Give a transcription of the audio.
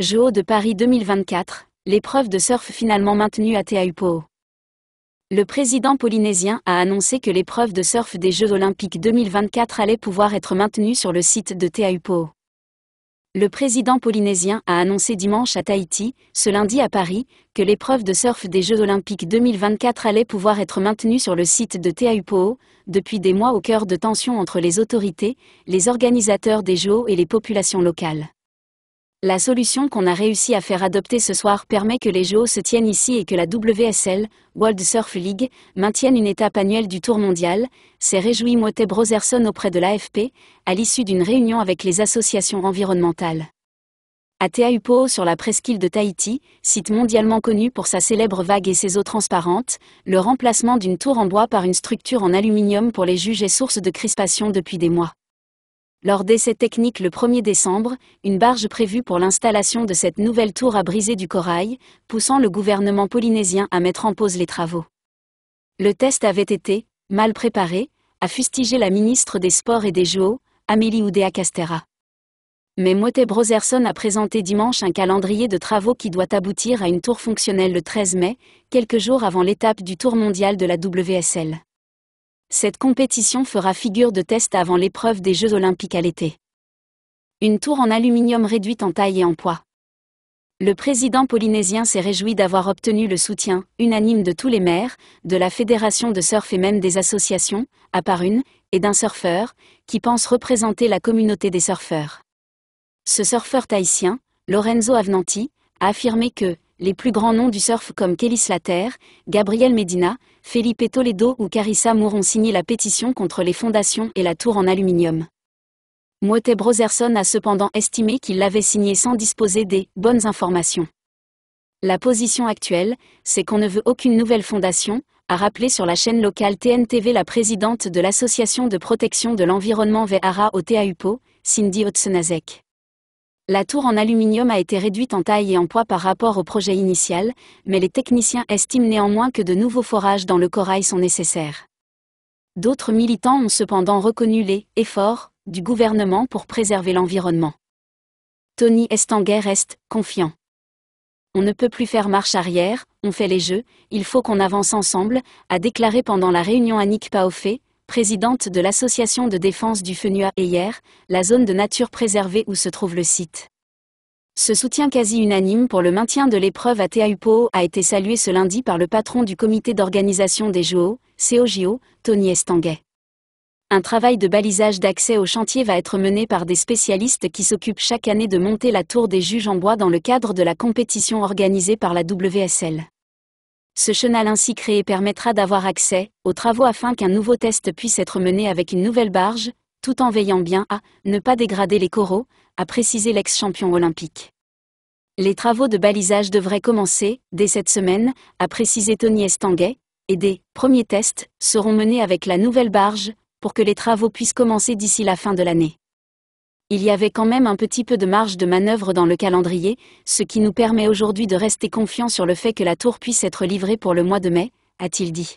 Jeux de Paris 2024, l'épreuve de surf finalement maintenue à Teahupo. Le président polynésien a annoncé que l'épreuve de surf des Jeux olympiques 2024 allait pouvoir être maintenue sur le site de Teahupo. Le président polynésien a annoncé dimanche à Tahiti, ce lundi à Paris, que l'épreuve de surf des Jeux olympiques 2024 allait pouvoir être maintenue sur le site de Teahupo, depuis des mois au cœur de tensions entre les autorités, les organisateurs des Jeux et les populations locales. La solution qu'on a réussi à faire adopter ce soir permet que les jeux se tiennent ici et que la WSL, World Surf League, maintienne une étape annuelle du Tour mondial, s'est réjoui Mote Broserson auprès de l'AFP, à l'issue d'une réunion avec les associations environnementales. Upo sur la presqu'île de Tahiti, site mondialement connu pour sa célèbre vague et ses eaux transparentes, le remplacement d'une tour en bois par une structure en aluminium pour les juges est source de crispation depuis des mois. Lors d'essais techniques le 1er décembre, une barge prévue pour l'installation de cette nouvelle tour a brisé du corail, poussant le gouvernement polynésien à mettre en pause les travaux. Le test avait été, mal préparé, a fustigé la ministre des Sports et des Jeux, Amélie Oudéa-Castera. Mais Motte Broserson a présenté dimanche un calendrier de travaux qui doit aboutir à une tour fonctionnelle le 13 mai, quelques jours avant l'étape du Tour mondial de la WSL cette compétition fera figure de test avant l'épreuve des Jeux olympiques à l'été. Une tour en aluminium réduite en taille et en poids. Le président polynésien s'est réjoui d'avoir obtenu le soutien, unanime de tous les maires, de la fédération de surf et même des associations, à part une, et d'un surfeur, qui pense représenter la communauté des surfeurs. Ce surfeur tahitien, Lorenzo Avenanti, a affirmé que les plus grands noms du surf comme Kelly Slater, Gabriel Medina, Felipe Toledo ou Carissa Moore ont signé la pétition contre les fondations et la tour en aluminium. Mote Brotherson a cependant estimé qu'il l'avait signée sans disposer des bonnes informations. La position actuelle, c'est qu'on ne veut aucune nouvelle fondation, a rappelé sur la chaîne locale TNTV la présidente de l'association de protection de l'environnement Vehara au TAUPO, Cindy Otsenazek. La tour en aluminium a été réduite en taille et en poids par rapport au projet initial, mais les techniciens estiment néanmoins que de nouveaux forages dans le corail sont nécessaires. D'autres militants ont cependant reconnu les efforts du gouvernement pour préserver l'environnement. Tony Estanguet reste confiant. On ne peut plus faire marche arrière, on fait les jeux, il faut qu'on avance ensemble, a déclaré pendant la réunion Annick Paoffet, présidente de l'association de défense du FENUA, et hier, la zone de nature préservée où se trouve le site. Ce soutien quasi unanime pour le maintien de l'épreuve à Téaupo a été salué ce lundi par le patron du comité d'organisation des JO, COJO, Tony Estanguet. Un travail de balisage d'accès au chantier va être mené par des spécialistes qui s'occupent chaque année de monter la tour des juges en bois dans le cadre de la compétition organisée par la WSL. Ce chenal ainsi créé permettra d'avoir accès aux travaux afin qu'un nouveau test puisse être mené avec une nouvelle barge, tout en veillant bien à ne pas dégrader les coraux, a précisé l'ex-champion olympique. Les travaux de balisage devraient commencer dès cette semaine, a précisé Tony Estanguet, et des premiers tests seront menés avec la nouvelle barge pour que les travaux puissent commencer d'ici la fin de l'année il y avait quand même un petit peu de marge de manœuvre dans le calendrier, ce qui nous permet aujourd'hui de rester confiants sur le fait que la tour puisse être livrée pour le mois de mai, a-t-il dit.